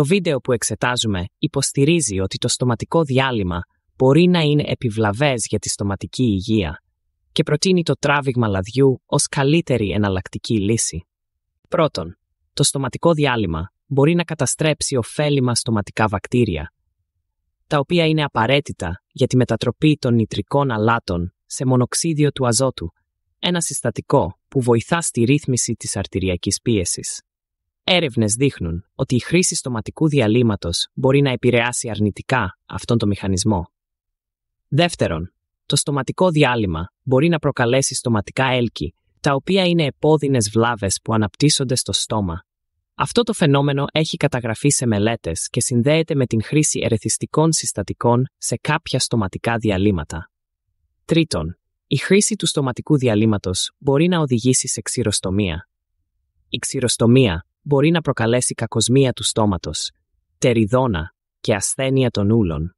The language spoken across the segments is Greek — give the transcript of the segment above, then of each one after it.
Το βίντεο που εξετάζουμε υποστηρίζει ότι το στοματικό διάλειμμα μπορεί να είναι επιβλαβές για τη στοματική υγεία και προτείνει το τράβηγμα λαδιού ως καλύτερη εναλλακτική λύση. Πρώτον, το στοματικό διάλειμμα μπορεί να καταστρέψει ωφέλιμα στοματικά βακτήρια, τα οποία είναι απαραίτητα για τη μετατροπή των νητρικών αλάτων σε μονοξίδιο του αζότου, ένα συστατικό που βοηθά στη ρύθμιση της αρτηριακής πίεσης. Έρευνες δείχνουν ότι η χρήση στοματικού διαλύματος μπορεί να επηρεάσει αρνητικά αυτόν τον μηχανισμό. Δεύτερον, το στοματικό διάλειμμα μπορεί να προκαλέσει στοματικά έλκη, τα οποία είναι επώδυνες βλάβες που αναπτύσσονται στο στόμα. Αυτό το φαινόμενο έχει καταγραφεί σε μελέτες και συνδέεται με την χρήση ερεθιστικών συστατικών σε κάποια στοματικά διαλύματα. Τρίτον, η χρήση του στοματικού διαλύματος μπορεί να οδηγήσει σε ξηροστομία. Η ξηροστομία μπορεί να προκαλέσει κακοσμία του στόματος, τεριδόνα και ασθένεια των ούλων.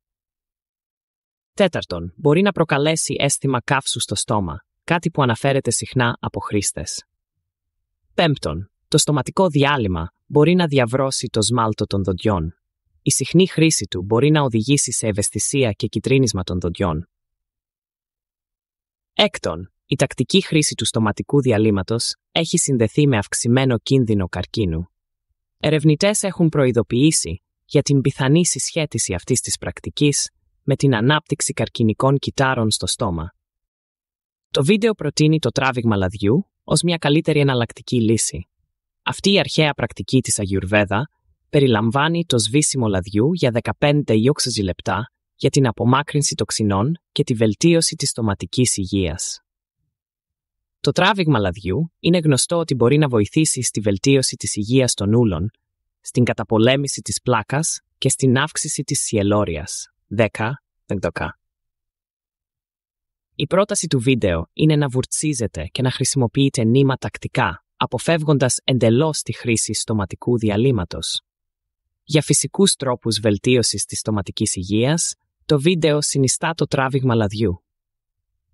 Τέταρτον, μπορεί να προκαλέσει αίσθημα καύσου στο στόμα, κάτι που αναφέρεται συχνά από χρήστες. Πέμπτον, το στοματικό διάλειμμα μπορεί να διαβρώσει το σμάλτο των δοντιών. Η συχνή χρήση του μπορεί να οδηγήσει σε ευαισθησία και κυτρίνισμα των δοντιών. Έκτον, η τακτική χρήση του στοματικού διαλύματος έχει συνδεθεί με αυξημένο κίνδυνο καρκίνου. Ερευνητές έχουν προειδοποιήσει για την πιθανή συσχέτιση αυτής της πρακτικής με την ανάπτυξη καρκινικών κυτάρων στο στόμα. Το βίντεο προτείνει το τράβηγμα λαδιού ως μια καλύτερη εναλλακτική λύση. Αυτή η αρχαία πρακτική της Αγιουρβέδα περιλαμβάνει το σβήσιμο λαδιού για 15 ή 6 λεπτά για την απομάκρυνση τοξινών και τη βελτίωση της στοματικής υγείας. Το τράβηγμα λαδιού είναι γνωστό ότι μπορεί να βοηθήσει στη βελτίωση της υγείας των ούλων, στην καταπολέμηση της πλάκας και στην αύξηση της σιελόριας. 10. Η πρόταση του βίντεο είναι να βουρτσίζετε και να χρησιμοποιείτε νήμα τακτικά, αποφεύγοντας εντελώς τη χρήση στοματικού διαλύματος. Για φυσικούς τρόπους βελτίωσης της στοματικής υγείας, το βίντεο συνιστά το τράβηγμα λαδιού.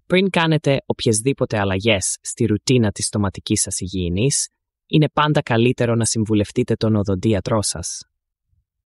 Πριν κάνετε οποιασδήποτε αλλαγές στη ρουτίνα της στοματικής σας υγιεινής, είναι πάντα καλύτερο να συμβουλευτείτε τον οδοντίατρό σας.